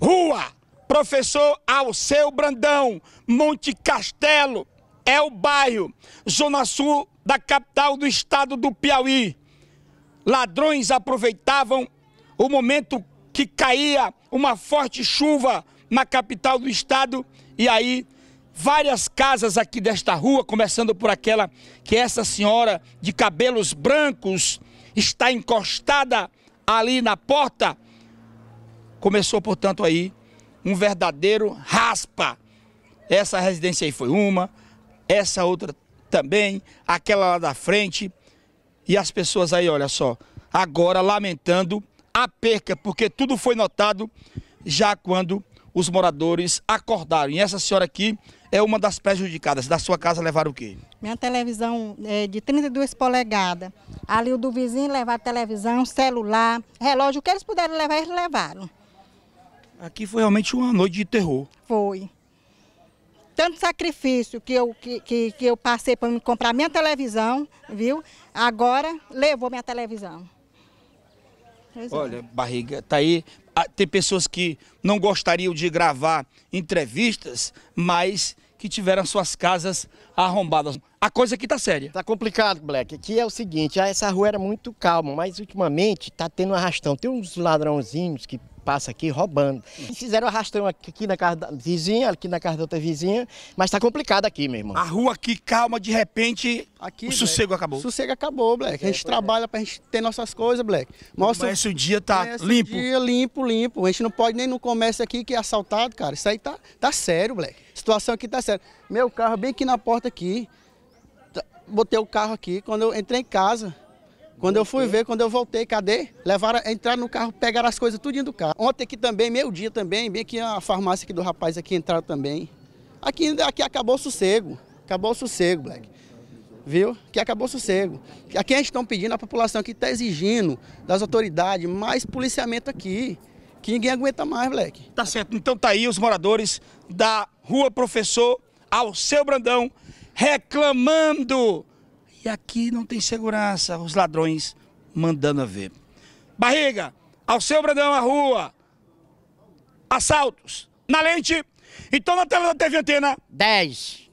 Rua, professor Alceu Brandão, Monte Castelo, é o bairro, zona sul da capital do estado do Piauí. Ladrões aproveitavam o momento que caía uma forte chuva na capital do estado e aí várias casas aqui desta rua, começando por aquela que essa senhora de cabelos brancos está encostada ali na porta Começou, portanto, aí um verdadeiro raspa. Essa residência aí foi uma, essa outra também, aquela lá da frente. E as pessoas aí, olha só, agora lamentando a perca, porque tudo foi notado já quando os moradores acordaram. E essa senhora aqui é uma das prejudicadas. Da sua casa levaram o quê? Minha televisão é de 32 polegadas. Ali o do vizinho levar televisão, celular, relógio, o que eles puderam levar, eles levaram. Aqui foi realmente uma noite de terror. Foi. Tanto sacrifício que eu, que, que, que eu passei para comprar minha televisão, viu? Agora levou minha televisão. É. Olha, barriga, tá aí. Ah, tem pessoas que não gostariam de gravar entrevistas, mas que tiveram suas casas arrombadas. A coisa aqui tá séria. Tá complicado, Black. Aqui é o seguinte, ah, essa rua era muito calma, mas ultimamente tá tendo um arrastão. Tem uns ladrãozinhos que passa aqui roubando. E fizeram arrastão aqui na casa da vizinha, aqui na casa da outra vizinha, mas tá complicado aqui, meu irmão. A rua aqui calma, de repente, aqui, o sossego Black. acabou. O sossego acabou, Black. a é, gente é. trabalha é. pra gente ter nossas coisas, Black. Nosso... Mas o dia tá limpo. O dia limpo, limpo. A gente não pode nem no comércio aqui que é assaltado, cara. Isso aí tá, tá sério, Black situação aqui tá séria. Meu carro bem aqui na porta aqui. Tá, botei o carro aqui. Quando eu entrei em casa, quando eu fui ver, quando eu voltei, cadê? Levaram, entraram no carro, pegaram as coisas tudinho do carro. Ontem aqui também, meio-dia também, bem aqui a farmácia aqui do rapaz aqui entraram também. Aqui, aqui acabou o sossego. Acabou o sossego, Black. Viu? Que acabou o sossego. Aqui a gente está pedindo, a população aqui está exigindo das autoridades mais policiamento aqui que ninguém aguenta mais, moleque. Tá certo. Então tá aí os moradores da Rua Professor Alceu Brandão reclamando. E aqui não tem segurança, os ladrões mandando a ver. Barriga, Alceu Brandão, a rua. Assaltos, na lente. Então na tela da TV Antena. 10.